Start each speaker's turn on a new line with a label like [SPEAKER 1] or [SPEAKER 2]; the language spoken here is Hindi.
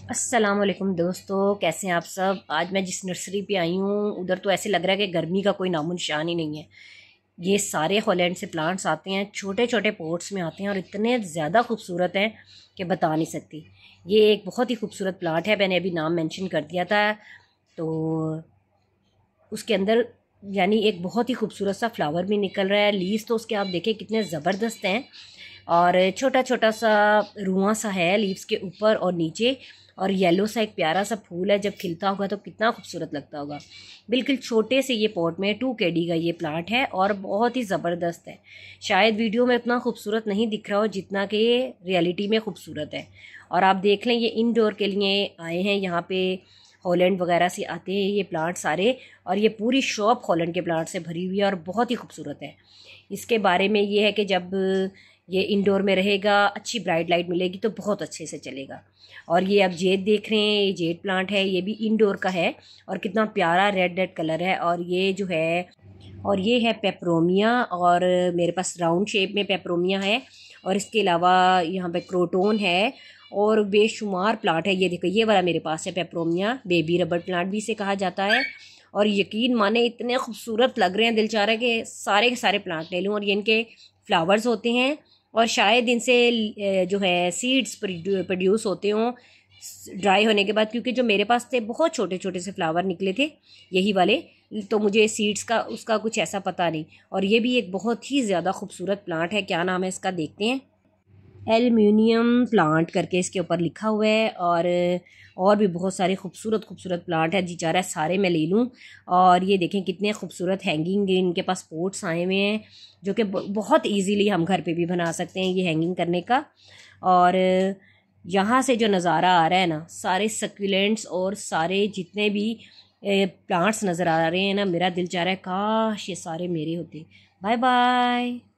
[SPEAKER 1] वालेकुम दोस्तों कैसे हैं आप सब आज मैं जिस नर्सरी पे आई हूँ उधर तो ऐसे लग रहा है कि गर्मी का कोई नामो निशान ही नहीं है ये सारे हॉलैंड से प्लांट्स आते हैं छोटे छोटे पोर्ट्स में आते हैं और इतने ज़्यादा खूबसूरत हैं कि बता नहीं सकती ये एक बहुत ही खूबसूरत प्लांट है मैंने अभी नाम मैंशन कर दिया था तो उसके अंदर यानी एक बहुत ही खूबसूरत सा फ्लावर भी निकल रहा है लीव्स तो उसके आप देखें कितने ज़बरदस्त हैं और छोटा छोटा सा रुआ सा है लीव्स के ऊपर और नीचे और येलो सा एक प्यारा सा फूल है जब खिलता होगा तो कितना खूबसूरत लगता होगा बिल्कुल छोटे से ये पॉट में टू के डी का ये प्लांट है और बहुत ही ज़बरदस्त है शायद वीडियो में उतना खूबसूरत नहीं दिख रहा हो जितना कि ये रियलिटी में खूबसूरत है और आप देख लें ये इनडोर के लिए आए हैं यहाँ पे हॉलैंड वगैरह से आते हैं ये प्लांट सारे और ये पूरी शॉप हॉलैंड के प्लांट से भरी हुई है और बहुत ही खूबसूरत है इसके बारे में ये है कि जब ये इंडोर में रहेगा अच्छी ब्राइट लाइट मिलेगी तो बहुत अच्छे से चलेगा और ये आप जेड देख रहे हैं ये जेड प्लांट है ये भी इंडोर का है और कितना प्यारा रेड रेड कलर है और ये जो है और ये है पेपरोमिया और मेरे पास राउंड शेप में पेपरोमिया है और इसके अलावा यहाँ पे क्रोटोन है और बेशुमार प्लांट है ये देखो ये वाला मेरे पास है पेपरोमिया बेबी रबर प्लांट भी इसे कहा जाता है और यकीन माने इतने खूबसूरत लग रहे हैं दिल चाह रहा है कि सारे के सारे प्लांट ले लूँ और ये इनके फ्लावर्स होते हैं और शायद इनसे जो है सीड्स प्रोड्यूस होते हों ड्राई होने के बाद क्योंकि जो मेरे पास थे बहुत छोटे छोटे से फ्लावर निकले थे यही वाले तो मुझे सीड्स का उसका कुछ ऐसा पता नहीं और ये भी एक बहुत ही ज़्यादा खूबसूरत प्लांट है क्या नाम है इसका देखते हैं एल्यूमिनियम प्लांट करके इसके ऊपर लिखा हुआ है और और भी बहुत सारे खूबसूरत खूबसूरत प्लांट है जी चाह रहा है सारे मैं ले लूँ और ये देखें कितने खूबसूरत हैंगिंग इनके पास पोर्ट्स आए हुए हैं जो कि बहुत इजीली हम घर पे भी बना सकते हैं ये हैंगिंग करने का और यहाँ से जो नज़ारा आ रहा है ना सारे सकुलेंट्स और सारे जितने भी प्लांट्स नज़र आ रहे हैं ना मेरा दिल चाह रहा है काश ये सारे मेरे होते बाय बाय